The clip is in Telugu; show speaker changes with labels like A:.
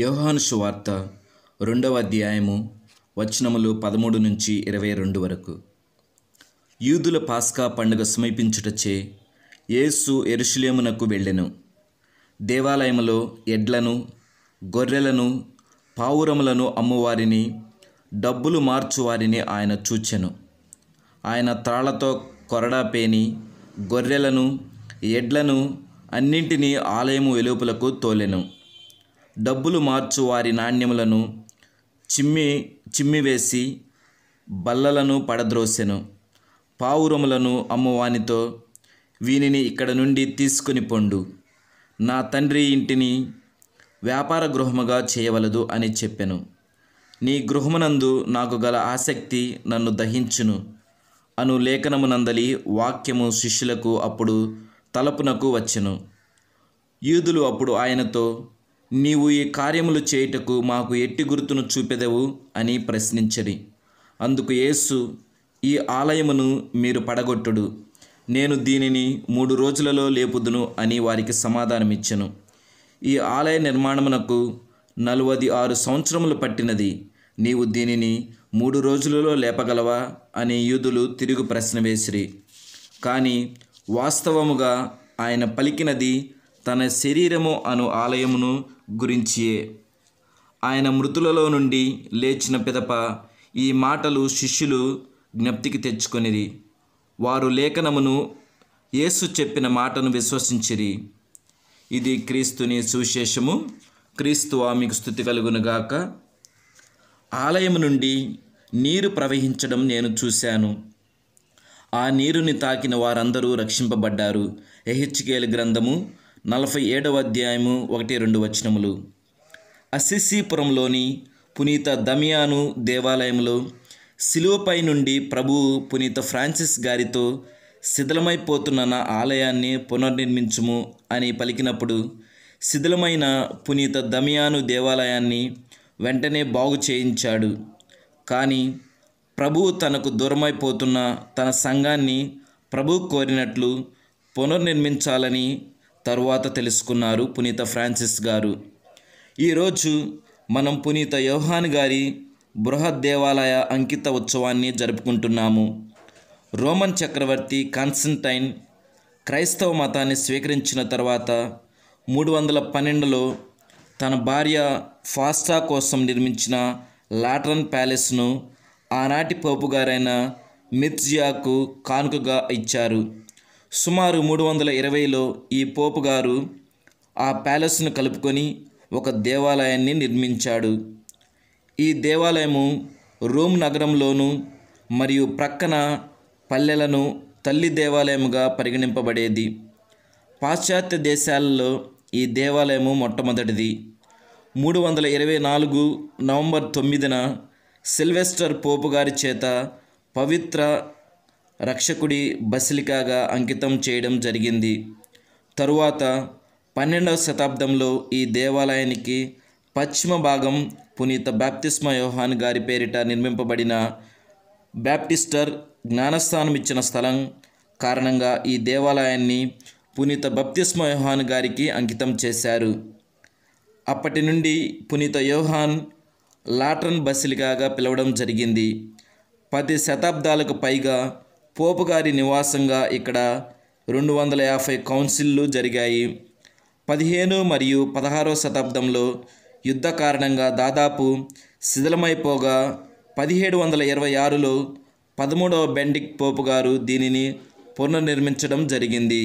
A: యోహాను సువార్త రెండవ అధ్యాయము వచనములు పదమూడు నుంచి ఇరవై రెండు వరకు యూదుల పాస్కా పండుగ సమీపించుటచే యేసు ఎరుషులేమునకు వెళ్ళెను దేవాలయములో ఎడ్లను గొర్రెలను పావురములను అమ్మువారిని డబ్బులు మార్చువారిని ఆయన చూచెను ఆయన త్రాళ్లతో కొరడా పేని గొర్రెలను ఎడ్లను అన్నింటినీ ఆలయము వెలుపులకు తోలెను డబ్బులు మార్చు వారి నాణ్యములను చిమ్మి చిమ్మివేసి బల్లలను పడద్రోసెను పావురములను అమ్మవానితో వీనిని ఇక్కడ నుండి తీసుకుని పొండు నా తండ్రి ఇంటిని వ్యాపార గృహముగా చేయవలదు అని చెప్పెను నీ గృహమునందు నాకు గల ఆసక్తి నన్ను దహించును అను లేఖనమునందలి వాక్యము శిష్యులకు అప్పుడు తలపునకు వచ్చెను యూదులు అప్పుడు ఆయనతో నీవు ఈ కార్యములు చేయుటకు మాకు ఎట్టి గుర్తును చూపెదవు అని ప్రశ్నించరి అందుకు యేసు ఈ ఆలయమును మీరు పడగొట్టుడు నేను దీనిని మూడు రోజులలో లేపుదును అని వారికి సమాధానమిచ్చను ఈ ఆలయ నిర్మాణమునకు నలవది ఆరు సంవత్సరములు పట్టినది నీవు దీనిని మూడు రోజులలో లేపగలవా అని యూదులు తిరుగు ప్రశ్న వేసిరి కానీ వాస్తవముగా ఆయన పలికినది తన శరీరము అను ఆలయమును గురించియే ఆయన మృతులలో నుండి లేచిన పిదప ఈ మాటలు శిష్యులు జ్ఞప్తికి తెచ్చుకొనిది వారు లేఖనమును యేసు చెప్పిన మాటను విశ్వసించిరి ఇది క్రీస్తుని సువిశేషము క్రీస్తు ఆమెకు స్థుతి కలుగునుగాక ఆలయం నుండి నీరు ప్రవహించడం నేను చూశాను ఆ నీరుని తాకిన వారందరూ రక్షింపబడ్డారు ఎహెచ్కేలు గ్రంథము నలభై ఏడవ అధ్యాయము ఒకటి రెండు వచనములు అసిసిపురంలోని పునీత దమియాను దేవాలయంలో శిలువపై నుండి ప్రభువు పునీత ఫ్రాన్సిస్ గారితో శిథిలమైపోతున్న నా ఆలయాన్ని పునర్నిర్మించుము అని పలికినప్పుడు శిథిలమైన పునీత దమియాను దేవాలయాన్ని వెంటనే బాగు చేయించాడు కానీ ప్రభువు తనకు దూరమైపోతున్న తన సంఘాన్ని ప్రభు కోరినట్లు పునర్నిర్మించాలని తరువాత తెలుసుకున్నారు పునీత ఫ్రాన్సిస్ గారు ఈరోజు మనం పునీత యోహాన్ గారి బృహద్ దేవాలయ అంకిత ఉత్సవాన్ని జరుపుకుంటున్నాము రోమన్ చక్రవర్తి కాన్స్టంటైన్ క్రైస్తవ మతాన్ని స్వీకరించిన తర్వాత మూడు వందల పన్నెండులో తన భార్య ఫాస్టా కోసం నిర్మించిన లాట్రన్ ప్యాలెస్ను ఆనాటి పోపు గారైన మిర్జియాకు కానుకగా ఇచ్చారు సుమారు మూడు వందల ఇరవైలో ఈ పోపు గారు ఆ ప్యాలెస్ను కలుపుకొని ఒక దేవాలయాన్ని నిర్మించాడు ఈ దేవాలయము రోమ్ నగరంలోను మరియు ప్రక్కన పల్లెలను తల్లి దేవాలయముగా పరిగణింపబడేది పాశ్చాత్య దేశాలలో ఈ దేవాలయము మొట్టమొదటిది మూడు వందల ఇరవై నాలుగు నవంబర్ తొమ్మిదిన సిల్వెస్టర్ పోపు గారి చేత పవిత్ర రక్షకుడి బసిలికాగా అంకితం చేయడం జరిగింది తరువాత పన్నెండవ శతాబ్దంలో ఈ దేవాలయానికి పశ్చిమ భాగం పునీత బ్యాప్తిస్మ యోహాన్ గారి పేరిట నిర్మింపబడిన బ్యాప్టిస్టర్ జ్ఞానస్థానం ఇచ్చిన స్థలం కారణంగా ఈ దేవాలయాన్ని పునీత బప్తిస్మ యోహాన్ గారికి అంకితం చేశారు అప్పటి నుండి పునీత యోహాన్ లాట్రన్ బసిలికాగా పిలవడం జరిగింది పది శతాబ్దాలకు పైగా పోపు గారి నివాసంగా ఇక్కడ రెండు వందల యాభై కౌన్సిల్లు జరిగాయి పదిహేను మరియు పదహారో శతాబ్దంలో యుద్ధ కారణంగా దాదాపు శిథిలమైపోగా పదిహేడు వందల ఇరవై ఆరులో పదమూడవ బెండిక్ పోపు గారు దీనిని పునర్నిర్మించడం జరిగింది